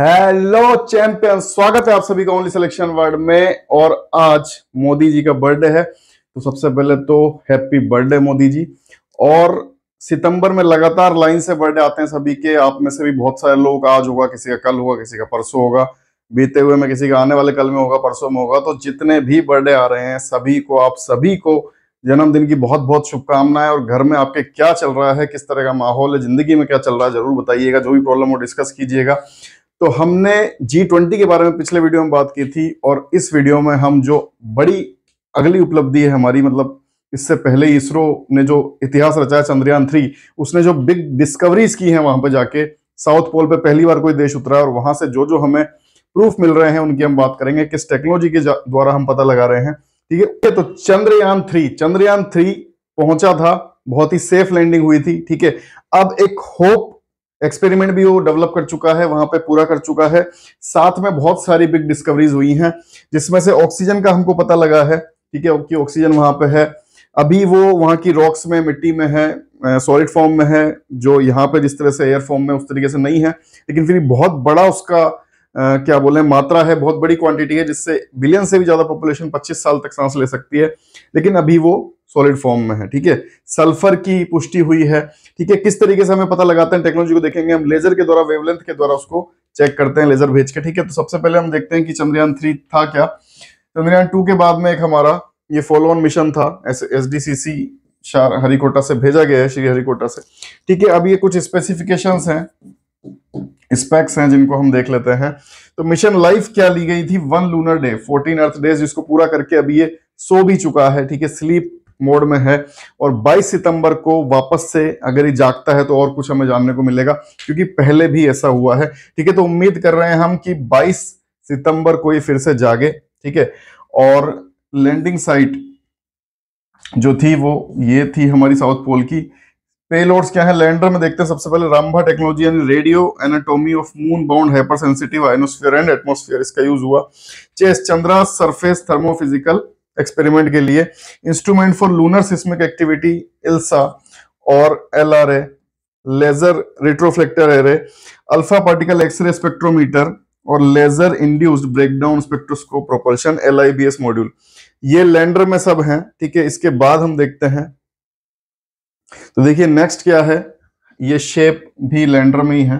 Hello champion स्वागत है आप सभी का ओनली सिलेक्शन वर्ल्ड में और आज मोदी जी का बर्थडे है तो सबसे पहले तो हैप्पी बर्थडे मोदी जी और सितंबर में लगातार लाइन से बर्थडे आते हैं सभी के आप में से भी बहुत सारे लोग का आज होगा किसी का कल होगा किसी का परसों होगा बीते हुए में किसी का आने वाले कल में होगा परसों में होगा तो जितने भी बर्थडे आ रहे हैं सभी को आप सभी को जन्मदिन की बहुत बहुत शुभकामनाएं और घर में आपके क्या चल रहा है किस तरह का माहौल है जिंदगी में क्या चल रहा है जरूर बताइएगा जो भी प्रॉब्लम हो डिस्कस कीजिएगा तो हमने जी ट्वेंटी के बारे में पिछले वीडियो में बात की थी और इस वीडियो में हम जो बड़ी अगली उपलब्धि है हमारी मतलब इससे पहले इसरो ने जो इतिहास रचा है चंद्रयान थ्री उसने जो बिग डिस्कवरीज की हैं वहां पर जाके साउथ पोल पे पहली बार कोई देश उतरा और वहां से जो जो हमें प्रूफ मिल रहे हैं उनकी हम बात करेंगे किस टेक्नोलॉजी के द्वारा हम पता लगा रहे हैं ठीक है तो चंद्रयान थ्री चंद्रयान थ्री पहुंचा था बहुत ही सेफ लैंडिंग हुई थी ठीक है अब एक होप एक्सपेरिमेंट भी वो डेवलप कर चुका है वहां पे पूरा कर चुका है साथ में बहुत सारी बिग डिस्कवरीज हुई हैं जिसमें से ऑक्सीजन का हमको पता लगा है ठीक है कि ऑक्सीजन वहां पे है अभी वो वहां की रॉक्स में मिट्टी में है सॉलिड फॉर्म में है जो यहाँ पे जिस तरह से एयर फॉर्म में उस तरीके से नहीं है लेकिन फिर बहुत बड़ा उसका क्या बोले मात्रा है बहुत बड़ी क्वांटिटी है जिससे बिलियन से भी ज्यादा पॉपुलेशन 25 साल तक सांस ले सकती है लेकिन अभी वो सॉलिड फॉर्म में है ठीक है सल्फर की पुष्टि हुई है ठीक है किस तरीके से हमें पता लगाते हैं टेक्नोलॉजी को देखेंगे हम लेजर के द्वारा वेवलेंथ के द्वारा उसको चेक करते हैं लेजर भेज के ठीक है तो सबसे पहले हम देखते हैं कि चंद्रयान थ्री था क्या चंद्रयान टू के बाद में एक हमारा ये फॉलो ऑन मिशन था S D C Sriharikota से भेजा गया है श्री हरिकोटा से ठीक है अब ये कुछ स्पेसिफिकेशंस हैं स्पेक्स हैं जिनको हम देख लेते हैं तो मिशन लाइफ क्या ली गई थी one lunar day fourteen earth days जिसको पूरा करके अभी ये सो भी चुका है ठीक है स्लीप मोड में है और 22 सितंबर को वापस से अगर ये जागता है तो और कुछ हमें जानने को मिलेगा क्योंकि पहले भी ऐसा हुआ है ठीक है तो उम्मीद कर रहे हैं हम कि 22 सितंबर को ये फिर से जागे ठीक है और लैंडिंग साइट जो थी वो ये थी हमारी साउथ पोल की पेलोड्स क्या है लैंडर में देखते हैं सबसे पहले रामभा टेक्नोलॉजी यानी radio anatomy of moon bound hyper sensitive ionosphere and atmosphere इसका यूज हुआ chase Chandra surface thermophysical experiment के लिए instrument for lunar seismic activity ILSA और L laser retroreflector array alpha particle x-ray spectrometer और laser induced breakdown spectroscope propulsion L module ये lander में सब है ठीक है इसके बाद हम देखते हैं तो देखिए नेक्स्ट क्या है ये शेप भी लैंडर में ही है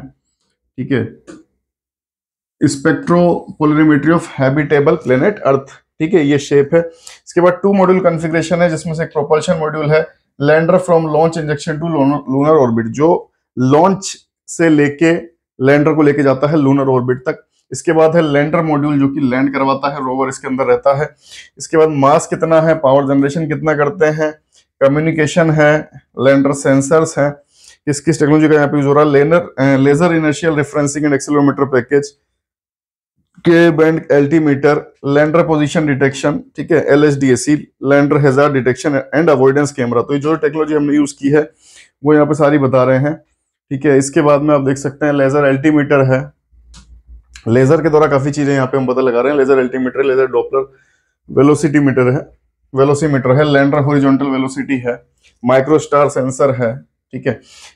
ठीक है spectropolarimetry of habitable planet earth ठीक है ये शेप है इसके बाद टू मॉड्यूल कॉन्फ़िगरेशन है जिसमें से प्रोपल्शन मॉड्यूल है lander from launch injection to lunar orbit जो लॉन्च से लेके लैंडर को लेके जाता है लूनर ऑर्बिट तक इसके बाद है लैंडर मॉड्यूल जो कि लैंड करवाता है रोवर इसके अंदर रहता है इसके बाद मास कितना है पावर जनरेशन कितना करते हैं कम्युनिकेशन है लैंडर सेंसर्स है किस किस टेक्नोलॉजी का यहाँ पे यूज हो रहा है लेनर laser inertial referencing and accelerometer package Ka band altimeter lander position detection ठीक है L H D S C lander hazard detection and avoidance camera तो ये जो टेक्नोलॉजी हमने यूज की है वो यहाँ पे सारी बता रहे हैं ठीक है इसके बाद में आप देख सकते हैं लेजर एल्टीमीटर है लेजर के द्वारा काफी चीजें यहाँ पे हम पता लगा रहे हैं laser altimeter laser Doppler meter है वेलोसीमीटर है लैंडर हॉरिजॉन्टल वेलोसिटी है माइक्रोस्टार सेंसर है ठीक है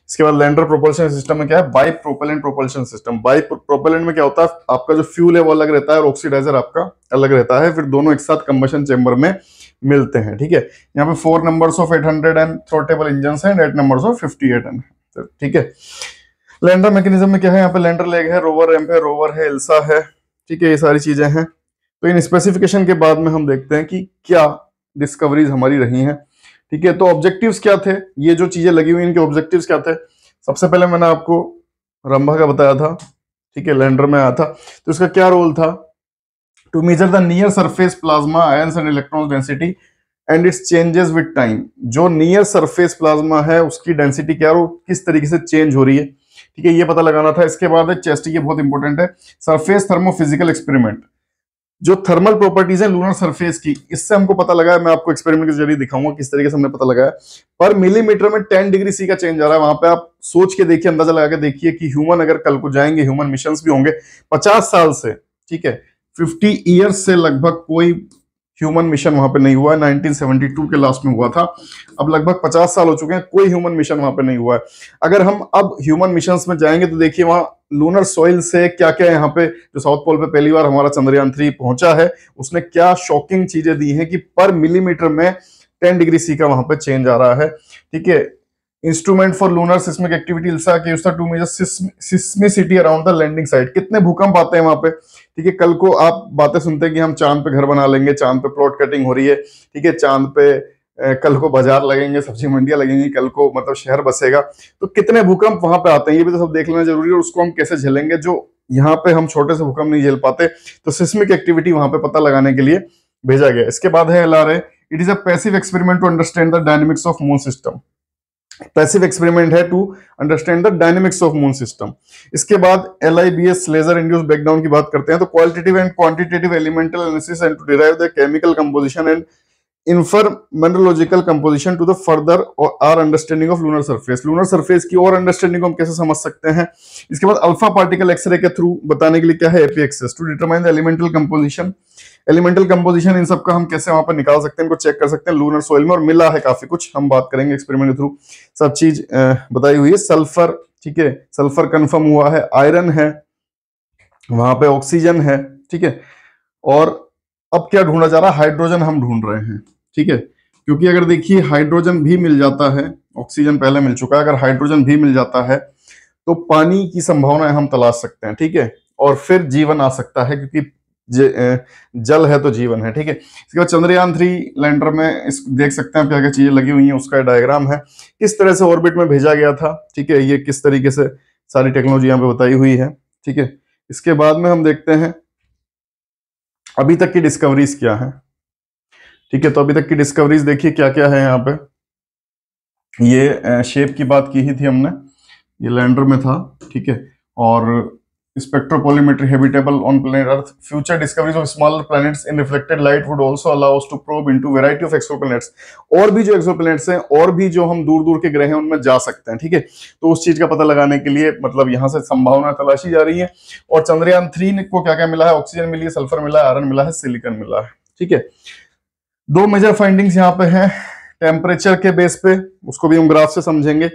इसके बाद लैंडर प्रोपल्शन सिस्टम में क्या है bipropellant propulsion system bipropellant में क्या होता है आपका जो फ्यूल है वो अलग रहता है और ऑक्सीडाइजर आपका अलग रहता है फिर दोनों एक साथ कंबेशन चेंबर में मिलते हैं ठीक है यहाँ पे four number of eight hundred and throttleable engine है and eight number of fifty eight and ठीक है लैंडर मैकेनिज्म में क्या है यहाँ पे लैंडर लेग है रोवर रैम्प है रोवर है एल्सा है ठीक है ये सारी चीजें हैं तो इन स्पेसिफिकेशन के बाद में हम देखते हैं कि क्या डिस्कवरीज हमारी रही हैं ठीक है तो ऑब्जेक्टिव्स क्या थे ये जो चीजें लगी हुई इनके ऑब्जेक्टिव्स क्या थे सबसे पहले मैंने आपको रंभा का बताया था ठीक है लैंडर में आया था तो इसका क्या रोल था to measure the near surface plasma ions and electron density and its changes with time जो नियर सरफेस प्लाज्मा है उसकी डेंसिटी क्या रो किस तरीके से चेंज हो रही है ठीक है ये पता लगाना था इसके बाद है चेस्ट ये बहुत इंपॉर्टेंट है सरफेस थर्मोफिजिकल एक्सपेरिमेंट जो थर्मल प्रॉपर्टीज है लूनर सरफेस की इससे हमको पता लगा है मैं आपको एक्सपेरिमेंट के जरिए दिखाऊंगा किस तरीके से हमने पता लगाया पर मिलीमीटर में 10 डिग्री सी का चेंज आ रहा है वहां पे आप सोच के देखिए अंदाजा लगा के देखिए कि ह्यूमन अगर कल को जाएंगे ह्यूमन मिशन भी होंगे पचास साल से ठीक है फिफ्टी ईयर्स से लगभग कोई ह्यूमन मिशन वहां पे नहीं हुआ है 1972 के लास्ट में हुआ था अब लगभग 50 साल हो चुके हैं कोई ह्यूमन मिशन वहां पे नहीं हुआ है अगर हम अब ह्यूमन मिशन में जाएंगे तो देखिए वहां लूनर सॉइल से क्या क्या यहाँ पे जो साउथ पोल पे पहली बार हमारा चंद्रयान थ्री पहुंचा है उसने क्या शॉकिंग चीजें दी हैं कि पर मिलीमीटर में टेन डिग्री सी का वहां पे चेंज आ रहा है ठीक है instrument for lunar seismic activity to measure seismicity around the landing site कितने भूकंप आते हैं वहां पे ठीक है कल को आप बातें सुनते हैं कि हम चांद पे घर बना लेंगे चांद पे प्लॉट कटिंग हो रही है ठीक है चांद पे कल को बाजार लगेंगे सब्जी मंडियां लगेंगी कल को मतलब शहर बसेगा तो कितने भूकंप वहां पे आते हैं ये भी तो सब देख लेना जरूरी है उसको हम कैसे झेलेंगे जो यहाँ पे हम छोटे से भूकंप नहीं झेल पाते तो सिस्मिक एक्टिविटी वहां पे पता लगाने के लिए भेजा गया इसके बाद है L R it is a passive experiment to understand the dynamics of moon system passive experiment है to understand the dynamics of moon system इसके बाद L I B S laser induce breakdown की बात करते हैं तो qualitative and quantitative elemental analysis and to derive the chemical composition and infer mineralogical composition to the further और our understanding of lunar surface lunar surface की और understanding को हम कैसे समझ सकते हैं इसके बाद अल्फा पार्टिकल एक्सरे के थ्रू बताने के लिए क्या है APXS to determine the elemental composition elemental composition इन सबका हम कैसे वहां पर निकाल सकते हैं इनको चेक कर सकते हैं लूनर सोइल में और मिला है काफी कुछ हम बात करेंगे एक्सपेरिमेंट के थ्रू सब चीज बताई हुई है सल्फर ठीक है सल्फर कंफर्म हुआ है आयरन है वहां पे ऑक्सीजन है ठीक है और अब क्या ढूंढा जा रहा है हाइड्रोजन हम ढूंढ रहे हैं ठीक है क्योंकि अगर देखिए हाइड्रोजन भी मिल जाता है ऑक्सीजन पहले मिल चुका है अगर हाइड्रोजन भी मिल जाता है तो पानी की संभावनाएं हम तलाश सकते हैं ठीक है और फिर जीवन आ सकता है क्योंकि जल है तो जीवन है ठीक है इसके बाद चंद्रयान थ्री लैंडर में इस देख सकते हैं क्या क्या चीजें लगी हुई हैं उसका डायग्राम है किस तरह से ऑर्बिट में भेजा गया था ठीक है ये किस तरीके से सारी टेक्नोलॉजी यहाँ पे बताई हुई है ठीक है इसके बाद में हम देखते हैं अभी तक की डिस्कवरीज क्या है ठीक है तो अभी तक की डिस्कवरीज देखिए क्या क्या है यहाँ पे ये शेप की बात की ही थी हमने ये लैंडर में था ठीक है और spectropollimetry habitable on planet Earth. Future discoveries of smaller planets in reflected light would also allow us to probe into variety of exoplanets. और भी जो exoplanets हैं और भी जो हम दूर दूर के ग्रह हैं उनमें जा सकते हैं ठीक है तो उस चीज का पता लगाने के लिए मतलब यहाँ से संभावना तलाशी जा रही है और चंद्रयान थ्री को क्या क्या मिला है ऑक्सीजन मिली है सल्फर मिला है आयरन मिला है सिलिकन मिला है ठीक है दो मेजर फाइंडिंग्स यहाँ पे हैं टेम्परेचर के बेस पे उसको भी हम ग्राफ से समझेंगे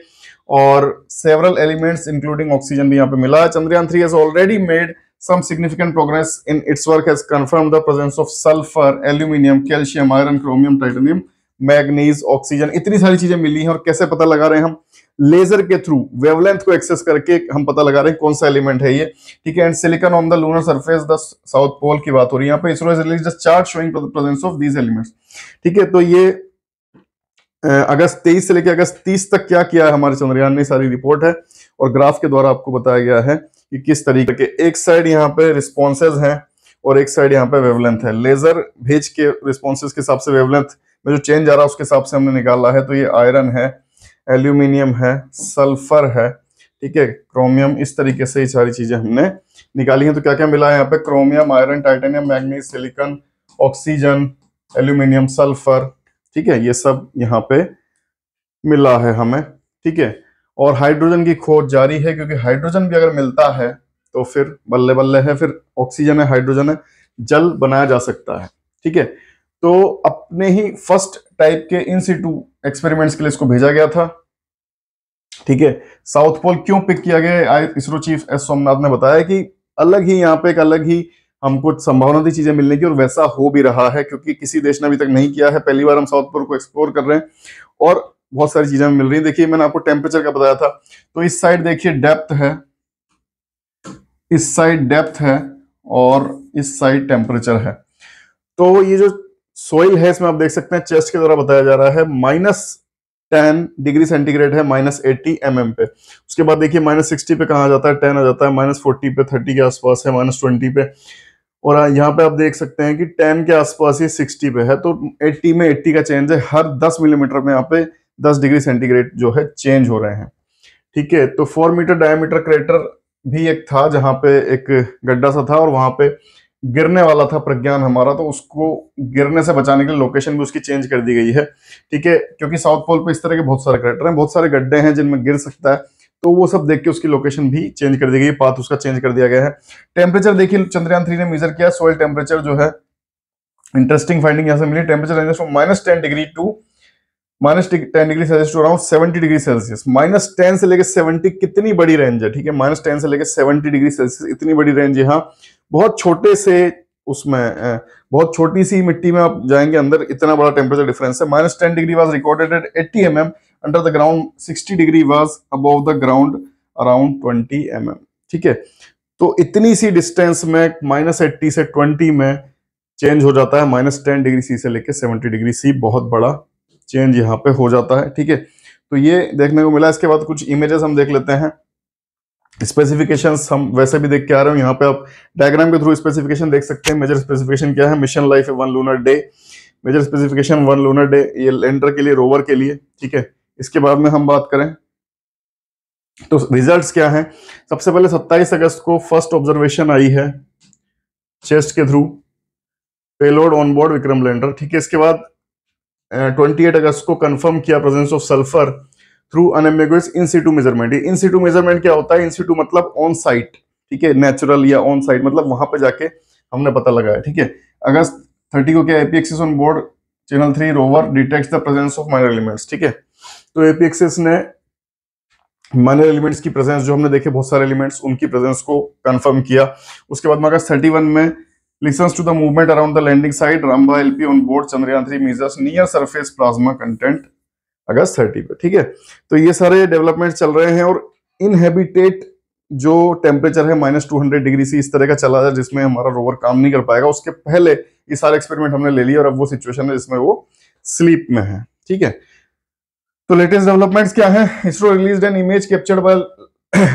और सेवरल एलिमेंट्स इंक्लूडिंग ऑक्सीजन भी यहाँ पे मिला Chandrayaan three has already made some significant progress in its work has confirmed the presence of sulphur aluminium calcium iron chromium titanium manganese oxygen इतनी सारी चीजें मिली हैं और कैसे पता लगा रहे हैं हम लेजर के थ्रू वेवलेंथ को एक्सेस करके हम पता लगा रहे हैं कौन सा एलिमेंट है ये ठीक है and silicon on the lunar surface the south pole की बात हो रही है यहाँ पे ISRO chart showing presence of these elements ठीक है तो ये अगस्त तेईस से लेकर अगस्त तीस तक क्या किया है हमारे चंद्रयान ने सारी रिपोर्ट है और ग्राफ के द्वारा आपको बताया गया है कि किस तरीके के एक साइड यहाँ पे रिस्पॉन्सेज हैं और एक साइड यहाँ पे वेवलेंथ है लेजर भेज के रिस्पॉन्सेज के हिसाब से वेवलेंथ में जो चेंज आ रहा है उसके हिसाब से हमने निकाला है तो ये आयरन है एल्यूमिनियम है सल्फर है ठीक है क्रोमियम इस तरीके से ये सारी चीजें हमने निकाली हैं तो क्या क्या मिला है यहाँ पे chromium iron titanium manganese silicon oxygen aluminium sulphur ठीक है ये सब यहाँ पे मिला है हमें ठीक है और हाइड्रोजन की खोज जारी है क्योंकि हाइड्रोजन भी अगर मिलता है तो फिर बल्ले बल्ले है फिर ऑक्सीजन है हाइड्रोजन है जल बनाया जा सकता है ठीक है तो अपने ही फर्स्ट टाइप के इन सीटू एक्सपेरिमेंट्स के लिए इसको भेजा गया था ठीक है साउथ पोल क्यों पिक किया गया इसरो चीफ एस सोमनाथ ने बताया कि अलग ही यहाँ पे एक अलग ही हमको संभावना दी चीजें मिलने की और वैसा हो भी रहा है क्योंकि किसी देश ने अभी तक नहीं किया है पहली बार हम साउथपुर को एक्सप्लोर कर रहे हैं और बहुत सारी चीजें मिल रही देखिए मैंने आपको टेम्परेचर का बताया था तो इस साइड देखिए डेप्थ है इस साइड डेप्थ है और इस साइड टेम्परेचर है तो ये जो सोइल है इसमें आप देख सकते हैं चेस्ट के द्वारा बताया जा रहा है माइनस टेन डिग्री सेंटीग्रेड है माइनस एट्टी एम पे उसके बाद देखिए माइनस सिक्सटी पे कहा जाता है टेन आ जाता है माइनस फोर्टी पे थर्टी के आसपास है माइनस ट्वेंटी पे और यहाँ पे आप देख सकते हैं कि 10 के आसपास ये 60 पे है तो 80 में 80 का चेंज है हर 10 मिलीमीटर mm में यहाँ पे 10 डिग्री सेंटीग्रेड जो है चेंज हो रहे हैं ठीक है तो 4 मीटर डायमीटर क्रेटर भी एक था जहाँ पे एक गड्ढा सा था और वहाँ पे गिरने वाला था प्रज्ञान हमारा तो उसको गिरने से बचाने के लिए लोकेशन भी उसकी चेंज कर दी गई है ठीक है क्योंकि साउथ पोल पे इस तरह के बहुत सारे क्रेटर हैं बहुत सारे गड्ढे हैं जिनमें गिर सकता है तो वो सब देख के उसकी लोकेशन भी चेंज कर दी गई पाथ उसका चेंज कर दिया गया है टेम्परेचर देखिए चंद्रयान थ्री ने मेजर किया सोयल टेम्परेचर जो है इंटरेस्टिंग फाइंडिंग यहां से मिली temperature ranges from minus ten degree to minus ten degree celsius to around seventy degree celsius minus ten से लेकर सेवेंटी कितनी बड़ी रेंज है ठीक है माइनस टेन से लेकर सेवेंटी डिग्री सेल्सियस इतनी बड़ी रेंज यहाँ बहुत छोटे से उसमें बहुत छोटी सी मिट्टी में आप जाएंगे अंदर इतना बड़ा टेम्परेचर डिफरेंस है minus ten degree was recorded at eighty M M under the ground 60 degree versus above the ground around 20 M ठीक है तो इतनी सी डिस्टेंस में माइनस एट्टी से 20 में चेंज हो जाता है माइनस टेन डिग्री सी से लेके 70 डिग्री सी बहुत बड़ा चेंज यहाँ पे हो जाता है ठीक है तो ये देखने को मिला इसके बाद कुछ इमेजेस हम देख लेते हैं स्पेसिफिकेशन हम वैसे भी देख के आ रहे हो यहाँ पे आप डायग्राम के थ्रू स्पेसिफिकेशन देख सकते हैं मेजर स्पेसिफिकेशन क्या है mission life one lunar day major specification one lunar day ये लैंडर के लिए रोवर के लिए ठीक है इसके बाद में हम बात करें तो रिजल्ट्स क्या हैं सबसे पहले 27 अगस्त को फर्स्ट ऑब्जर्वेशन आई है चेस्ट के through payload on board Vikram lander ठीक है इसके बाद 28 अगस्त को कंफर्म किया presence of sulphur through unambiguous in situ measurement in situ measurement क्या होता है इन सीटू मतलब ऑन साइट ठीक है नेचुरल या ऑन साइट मतलब वहां पर जाके हमने पता लगाया ठीक है अगस्त थर्टी को क्या APXS on board channel three rover detect the presence of minor elements ठीक है तो एपीएक्सेस ने माइनर एलिमेंट्स की प्रेजेंस जो हमने देखे बहुत सारे एलिमेंट्स उनकी प्रेजेंस को कंफर्म किया उसके बाद मगर थर्टी वन में listens to the movement around the landing site Rambha lp on board Chandrayaan 3 measures near surface plasma content अगस्त 30 पे ठीक है तो ये सारे डेवलपमेंट चल रहे हैं और इनहेबिटेट जो टेम्परेचर है माइनस टू डिग्री से इस तरह का चला जाए जिसमें हमारा रोवर काम नहीं कर पाएगा उसके पहले ये सारे एक्सपेरिमेंट हमने ले लिया और अब वो सिचुएशन है जिसमें वो स्लीप में है ठीक है तो लेटेस्ट डेवलपमेंट्स क्या है ISRO release an image captured by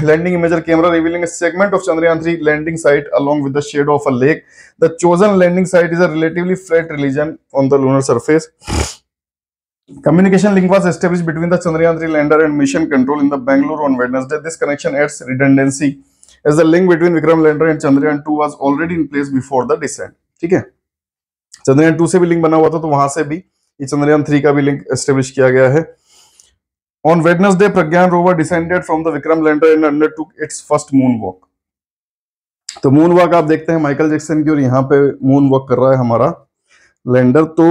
landing imager camera revealing a segment of chandrayaan 3 landing site along with the shadow of a lake the chosen landing site is a relatively flat region on the lunar surface Communication link was established between the Chandrayaan 3 lander and mission control in the Bangalore on Wednesday. This connection adds redundancy as the link between Vikram lander and Chandrayaan 2 was already in place before the descent. ठीक है चंद्रयान 2 से भी link बना हुआ था तो वहां से भी ये चंद्रयान 3 का भी लिंक एस्टेब्लिश किया गया है On Wednesday, Pragyan rover descended from the Vikram lander and undertook its first moonwalk. तो मून वॉक आप देखते हैं माइकल जैक्सन की और यहाँ पे मून वॉक कर रहा है हमारा लैंडर तो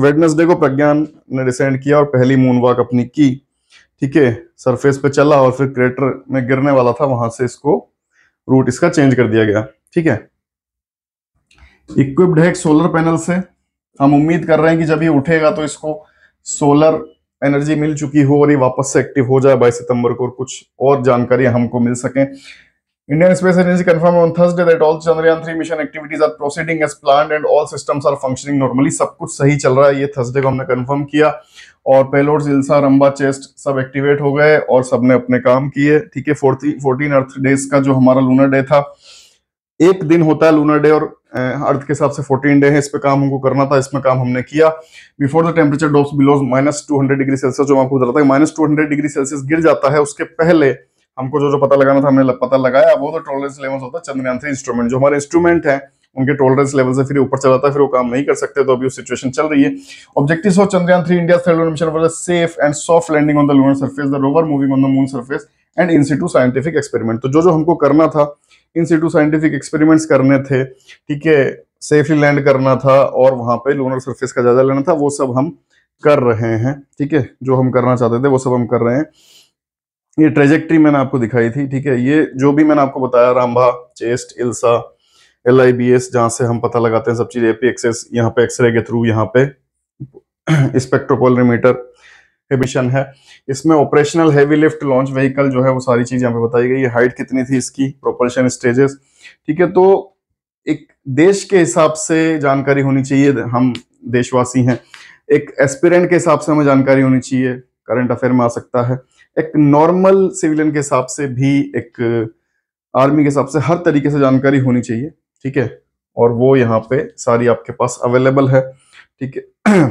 वेडनेसडे को प्रज्ञान ने डिसेंड किया और पहली मून वॉक अपनी की ठीक है सरफेस पे चला और फिर क्रेटर में गिरने वाला था वहां से इसको रूट इसका चेंज कर दिया गया ठीक है इक्विप्ड है एक सोलर पैनल से हम उम्मीद कर रहे हैं कि जब ये उठेगा तो इसको सोलर एनर्जी मिल चुकी हो और ये वापस से एक्टिव हो जाए बाईस सितंबर को और कुछ और जानकारी हमको मिल सके Indian space agency confirm on Thursday that all Chandrayaan three mission activities are proceeding as plan and all systems are functioning normally सब कुछ सही चल रहा है ये थर्सडे को हमने कंफर्म किया और पेलोड जिल्सा रंबा चेस्ट सब एक्टिवेट हो गए और सबने अपने काम किए ठीक है फोर्टी फोर्टीन अर्थ डेज का जो हमारा लूनर डे था एक दिन होता है लूनर डे और अर्थ के हिसाब से 14 डे है इस पे काम हमको करना था इसमें काम हमने किया before the temperature drops below minus two degree Celsius जो मैं आपको बताता है माइनस टू डिग्री सेल्सियस गिर जाता है उसके पहले हमको जो जो पता लगाना था हमने पता लगाया वो तो टॉलरेंस लेवल होता है चंद्रयान थ्री इंस्ट्रूमेंट जो हमारे इंस्ट्रूमेंट है उनके टॉलरेंस लेवल से फिर ऊपर चलाता है फिर वो काम नहीं कर सकते तो अभी सिचुएशन चल रही है objective of Chandrayaan three India third mission was safe and soft landing on the lunar surface the rover moving on the moon surface and in scientific experiment तो जो जो हमको करना था इन सीटू साइंटिफिक एक्सपेरिमेंट्स करने थे ठीक है सेफली लैंड करना था और वहाँ पे लूनर सरफेस का जायजा लेना था वो सब हम कर रहे हैं ठीक है जो हम करना चाहते थे वो सब हम कर रहे हैं ये ट्रेजेक्ट्री मैंने आपको दिखाई थी ठीक है ये जो भी मैंने आपको बताया Rambha ChaSTE ILSA L I B S जहाँ से हम पता लगाते हैं सब चीज़ एपी एक्सेस यहाँ पे एक्सरे के थ्रू यहाँ पे स्पेक्ट्रोपोलरीमीटर प्रोहिबिशन है इसमें operational heavy lift launch vehicle जो है वो सारी चीज़ यहाँ पे बताई गई है हाइट कितनी थी इसकी प्रोपल्शन स्टेजेस ठीक है तो एक देश के हिसाब से जानकारी होनी चाहिए हम देशवासी हैं एक एस्पिरेंट के हिसाब से हमें जानकारी होनी चाहिए करंट अफेयर में आ सकता है एक नॉर्मल सिविलियन के हिसाब से भी एक आर्मी के हिसाब से हर तरीके से जानकारी होनी चाहिए ठीक है और वो यहाँ पे सारी आपके पास अवेलेबल है ठीक है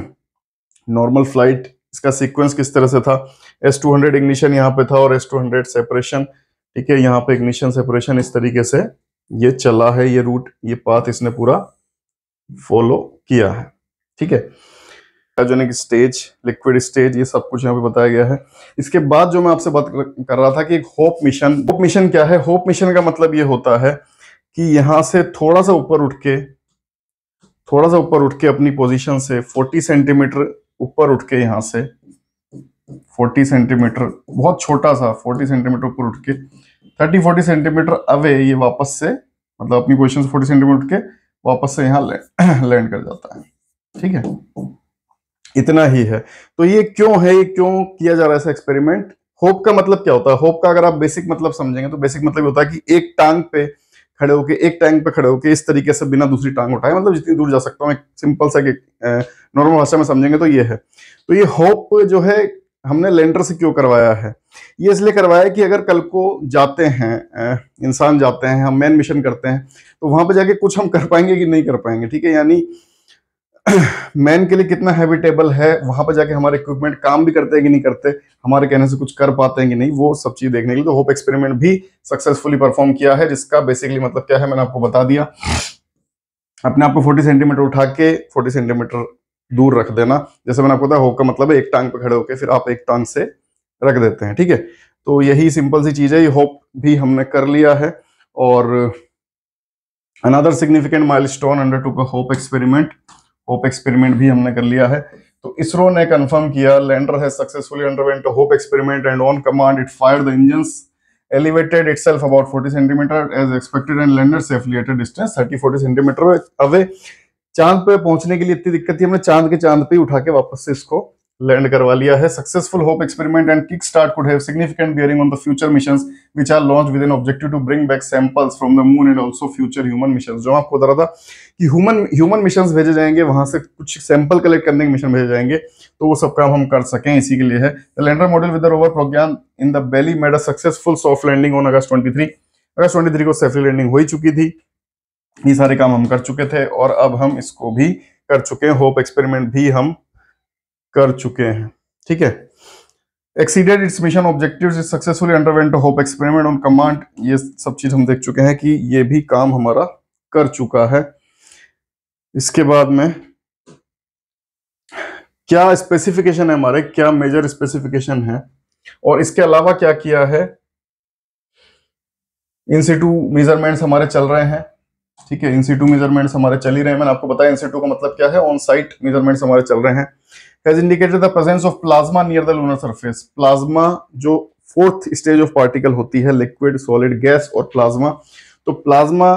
नॉर्मल फ्लाइट इसका सीक्वेंस किस तरह से था एस टू हंड्रेड इग्निशन यहाँ पे था और एस टू हंड्रेड सेपरेशन ठीक है यहाँ पे इग्निशन सेपरेशन इस तरीके से ये चला है ये रूट ये पाथ इसने पूरा फॉलो किया है ठीक है क्रायोजेनिक स्टेज लिक्विड स्टेज ये सब कुछ यहाँ पे बताया गया है इसके बाद जो मैं आपसे बात कर रहा था कि एक होप मिशन होप मिशन क्या है होप मिशन का मतलब ये होता है कि यहां से थोड़ा सा ऊपर उठ के थोड़ा सा ऊपर उठ के अपनी पोजीशन से 40 सेंटीमीटर ऊपर उठ के यहाँ से 40 सेंटीमीटर बहुत छोटा सा 40 सेंटीमीटर ऊपर उठ के 30 40 सेंटीमीटर अवे ये वापस से मतलब अपनी पोजिशन से फोर्टी सेंटीमीटर उठ के वापस से यहाँ लैंड कर जाता है ठीक है इतना ही है तो ये क्यों है ये क्यों किया जा रहा है एक्सपेरिमेंट होप का मतलब क्या होता है होप का अगर आप बेसिक मतलब समझेंगे तो बेसिक मतलब होता है कि एक टांग पे खड़े होके एक टैंक पे खड़े होके इस तरीके से बिना दूसरी टांग उठाए मतलब जितनी दूर जा सकता हूँ एक सिंपल सा नॉर्मल भाषा में समझेंगे तो ये है तो ये होप जो है हमने लेंटर से क्यों करवाया है ये इसलिए करवाया कि अगर कल को जाते हैं इंसान जाते हैं हम मैन मिशन करते हैं तो वहां पर जाके कुछ हम कर पाएंगे कि नहीं कर पाएंगे ठीक है यानी मैन के लिए कितना हैबिटेबल है वहां पर जाके हमारे इक्विपमेंट काम भी करते हैं कि नहीं करते हमारे कहने से कुछ कर पाते हैं कि नहीं वो सब चीज देखने के लिए तो होप एक्सपेरिमेंट भी सक्सेसफुली परफॉर्म किया है जिसका बेसिकली मतलब क्या है मैंने आपको बता दिया अपने आप को फोर्टी सेंटीमीटर उठा के फोर्टी सेंटीमीटर दूर रख देना जैसे मैंने आपको बताया होप का मतलब है एक टांग पर खड़े होकर फिर आप एक टांग से रख देते हैं ठीक है तो यही सिंपल सी चीज है ये होप भी हमने कर लिया है और another significant milestone undertook का होप एक्सपेरिमेंट होप एक्सपेरिमेंट भी हमने कर लिया है तो इसरो ने कंफर्म किया लैंडर है successfully underwent hop experiment and on command it fire the engine elevated itself about forty centimetre as expected and lander at a distance 30-40 centimeter away चांद पे पहुंचने के लिए इतनी दिक्कत थी हमने चांद के चांद पे उठा के वापस से इसको लैंड करवा लिया है successful hop experiment and kick start could have significant bearing on the future missions which are launch with an objective to bring back samples from the moon and also future human missions जो आपको बता रहा था कि human human missions भेजे जाएंगे वहां से कुछ सैंपल कलेक्ट करने के मिशन भेजे जाएंगे तो वो सब काम हम कर सकें इसी के लिए है the lander module with the rover program in the belly made a successful soft landing on August 23 August 23 को सेफली लैंडिंग हो ही चुकी थी ये सारे काम हम कर चुके थे और अब हम इसको भी कर चुके हैं होप एक्सपेरिमेंट भी हम कर चुके हैं ठीक है exceeded its mission objective successfully underwent hop experiment on command ये सब चीज हम देख चुके हैं कि ये भी काम हमारा कर चुका है इसके बाद में क्या स्पेसिफिकेशन है हमारे क्या मेजर स्पेसिफिकेशन है और इसके अलावा क्या किया है इंसिटू मेजरमेंट्स हमारे चल रहे हैं ठीक है इंसिटू मेजरमेंट्स हमारे चल ही रहे हैं मैंने आपको बताया इंसिटू का मतलब क्या है ऑन साइट मेजरमेंट्स हमारे चल रहे हैं has indicated the presence of plasma near the lunar surface plasma jo fourth stage of particle hoti hai liquid solid gas और plasma तो plasma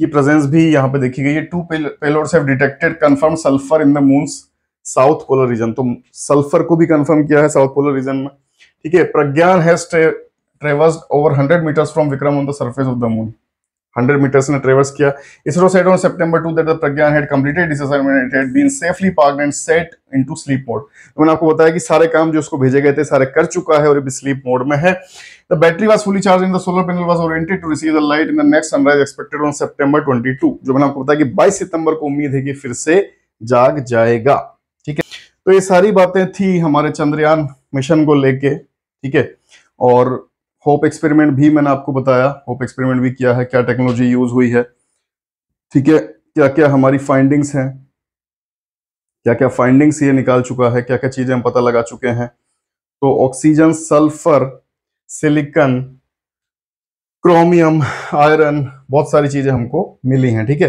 की presence भी यहाँ पे देखी गई है two payloads have detected confirmed sulfur in the moon's south polar region तो sulfur को भी confirm किया है south polar region में ठीक है Pragyan has traversed over 100 metres from Vikram on the surface of the moon 100 meters in a traverse kiya isro said on september 2 that the pragyan had completed his assignment it had been safely parked and set into sleep mode तो मैंने आपको बताया कि सारे काम जो उसको भेजे गए थे सारे कर चुका है और अब स्लीप मोड में है the battery was fully charge in the solar panel was oriented to receive the light in the next sunrise expected on September 22 जो मैंने आपको बताया कि 22 सितंबर को उम्मीद है कि फिर से जाग जाएगा ठीक है तो ये सारी बातें थी हमारे चंद्रयान मिशन को लेके ठीक है और होप एक्सपेरिमेंट भी मैंने आपको बताया होप एक्सपेरिमेंट भी किया है क्या टेक्नोलॉजी यूज हुई है ठीक है क्या क्या हमारी फाइंडिंग्स हैं क्या क्या फाइंडिंग्स ये निकाल चुका है क्या क्या चीज़ें हम पता लगा चुके हैं तो oxygen sulphur silicon chromium iron बहुत सारी चीज़ें हमको मिली हैं ठीक है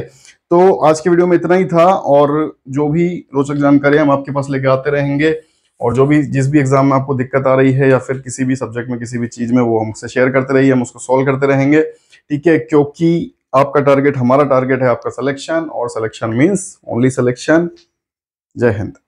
तो आज के वीडियो में इतना ही था और जो भी रोचक जानकारी हम आपके पास लेके आते रहेंगे और जो भी जिस भी एग्ज़ाम में आपको दिक्कत आ रही है या फिर किसी भी सब्जेक्ट में किसी भी चीज़ में वो हमसे शेयर करते रहिए हम उसको सोल्व करते रहेंगे ठीक है क्योंकि आपका टारगेट हमारा टारगेट है आपका सिलेक्शन और सिलेक्शन मीन्स ओनली सिलेक्शन जय हिंद